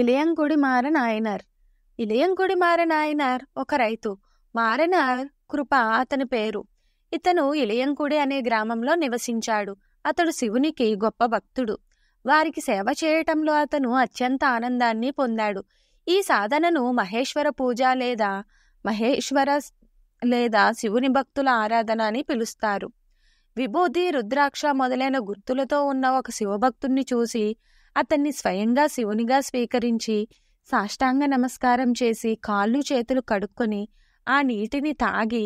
ఇలయంగుడి మారనాయనార్ ఇలయంగుడి ఇలియంకుడి ఒక రైతు మారనార్ కృప అతని పేరు ఇతను ఇలియంకుడి అనే గ్రామంలో నివసించాడు అతడు శివునికి గొప్ప భక్తుడు వారికి సేవ చేయటంలో అతను అత్యంత ఆనందాన్ని పొందాడు ఈ సాధనను మహేశ్వర పూజ లేదా మహేశ్వర లేదా శివుని భక్తుల ఆరాధన అని పిలుస్తారు విభూతి రుద్రాక్ష మొదలైన గుర్తులతో ఉన్న ఒక శివభక్తుణ్ణి చూసి అతన్ని స్వయంగా శివునిగా స్వీకరించి సాష్టాంగ నమస్కారం చేసి కాళ్ళు చేతులు కడుక్కొని ఆ నీటిని తాగి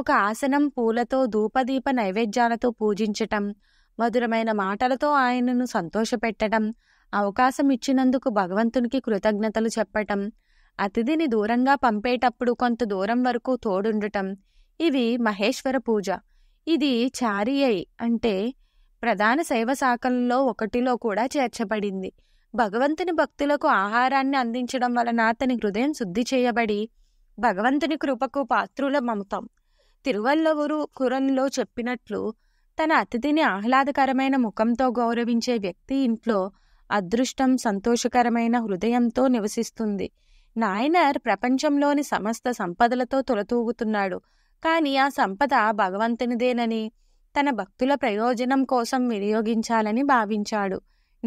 ఒక ఆసనం పూలతో ధూపదీప నైవేద్యాలతో పూజించటం మధురమైన మాటలతో ఆయనను సంతోషపెట్టడం అవకాశం ఇచ్చినందుకు భగవంతునికి కృతజ్ఞతలు చెప్పటం అతిథిని దూరంగా పంపేటప్పుడు కొంత దూరం వరకు తోడుండటం ఇవి మహేశ్వర పూజ ఇది చారియై అంటే ప్రధాన శైవ శాఖల్లో ఒకటిలో కూడా చేర్చబడింది భగవంతుని భక్తులకు ఆహారాన్ని అందించడం వలన అతని హృదయం శుద్ధి చేయబడి భగవంతుని కృపకు పాత్రుల మమతం తిరువల్లవురు కురంలో చెప్పినట్లు తన అతిథిని ఆహ్లాదకరమైన ముఖంతో గౌరవించే వ్యక్తి ఇంట్లో అదృష్టం సంతోషకరమైన హృదయంతో నివసిస్తుంది నాయనర్ ప్రపంచంలోని సమస్త సంపదలతో తొలతూగుతున్నాడు కానీ ఆ సంపద భగవంతునిదేనని తన భక్తుల ప్రయోజనం కోసం వినియోగించాలని భావించాడు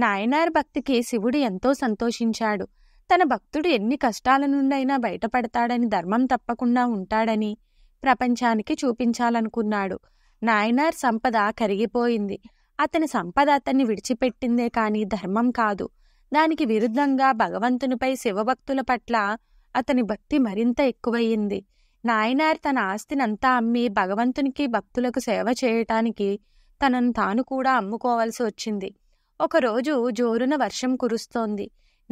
నాయనార్ భక్తికి శివుడు ఎంతో సంతోషించాడు తన భక్తుడు ఎన్ని కష్టాల నుండైనా బయటపడతాడని ధర్మం తప్పకుండా ఉంటాడని ప్రపంచానికి చూపించాలనుకున్నాడు నాయనార్ సంపద కరిగిపోయింది అతని సంపద అతన్ని విడిచిపెట్టిందే కాని ధర్మం కాదు దానికి విరుద్ధంగా భగవంతునిపై శివభక్తుల పట్ల అతని భక్తి మరింత ఎక్కువయ్యింది నాయనార్ తన ఆస్తినంతా అమ్మి భగవంతునికి భక్తులకు సేవ చేయటానికి తనను తాను కూడా అమ్ముకోవాల్సి వచ్చింది ఒకరోజు జోరున వర్షం కురుస్తోంది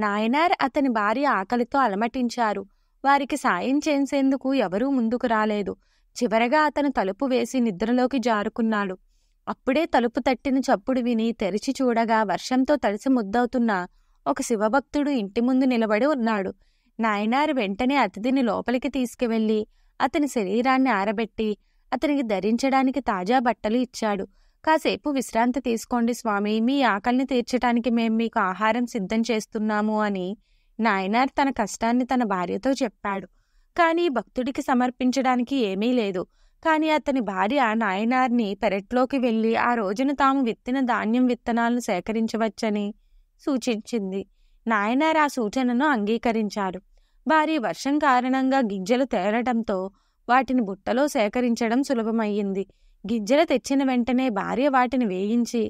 నాయనార్ అతని భార్య ఆకలితో అలమటించారు వారికి సాయం చేసేందుకు ఎవరూ ముందుకు రాలేదు చివరగా అతను తలుపు వేసి నిద్రలోకి జారుకున్నాడు అప్పుడే తలుపు తట్టిన చప్పుడు విని తెరిచి చూడగా వర్షంతో తడిసి ముద్దవుతున్న ఒక శివభక్తుడు ఇంటి ముందు నిలబడి ఉన్నాడు నాయనారు వెంటనే అతిథిని లోపలికి తీసుకువెళ్లి అతని శరీరాన్ని ఆరబెట్టి అతనికి ధరించడానికి తాజా బట్టలు ఇచ్చాడు కాసేపు విశ్రాంతి తీసుకోండి స్వామి మీ ఆకలిని తీర్చడానికి మేము మీకు ఆహారం సిద్ధం చేస్తున్నాము అని నాయనార్ తన కష్టాన్ని తన భార్యతో చెప్పాడు కానీ భక్తుడికి సమర్పించడానికి ఏమీ లేదు కానీ అతని భార్య నాయనార్ని పెరట్లోకి వెళ్ళి ఆ రోజున తాము విత్తిన ధాన్యం విత్తనాలను సేకరించవచ్చని సూచించింది నాయనార్ ఆ సూచనను అంగీకరించారు భారీ వర్షం కారణంగా గింజలు తేలటంతో వాటిని బుట్టలో సేకరించడం సులభమయ్యింది గింజలు తెచ్చిన వెంటనే భార్య వాటిని వేయించి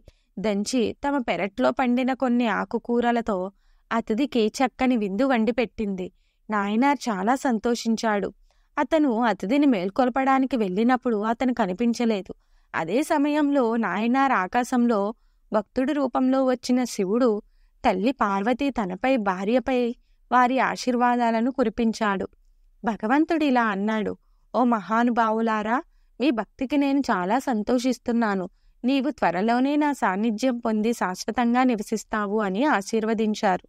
దంచి తమ పెరట్లో పండిన కొన్ని ఆకుకూరలతో అతిథికి చక్కని విందు వండి పెట్టింది నాయనార్ చాలా సంతోషించాడు అతను అతిథిని మేల్కొల్పడానికి వెళ్ళినప్పుడు అతను కనిపించలేదు అదే సమయంలో నాయనార్ ఆకాశంలో భక్తుడి రూపంలో వచ్చిన శివుడు తల్లి పార్వతి తనపై భార్యపై వారి ఆశీర్వాదాలను కురిపించాడు భగవంతుడు ఇలా అన్నాడు ఓ మహానుభావులారా మీ భక్తికి నేను చాలా సంతోషిస్తున్నాను నీవు త్వరలోనే నా సాన్నిధ్యం పొంది శాశ్వతంగా నివసిస్తావు అని ఆశీర్వదించారు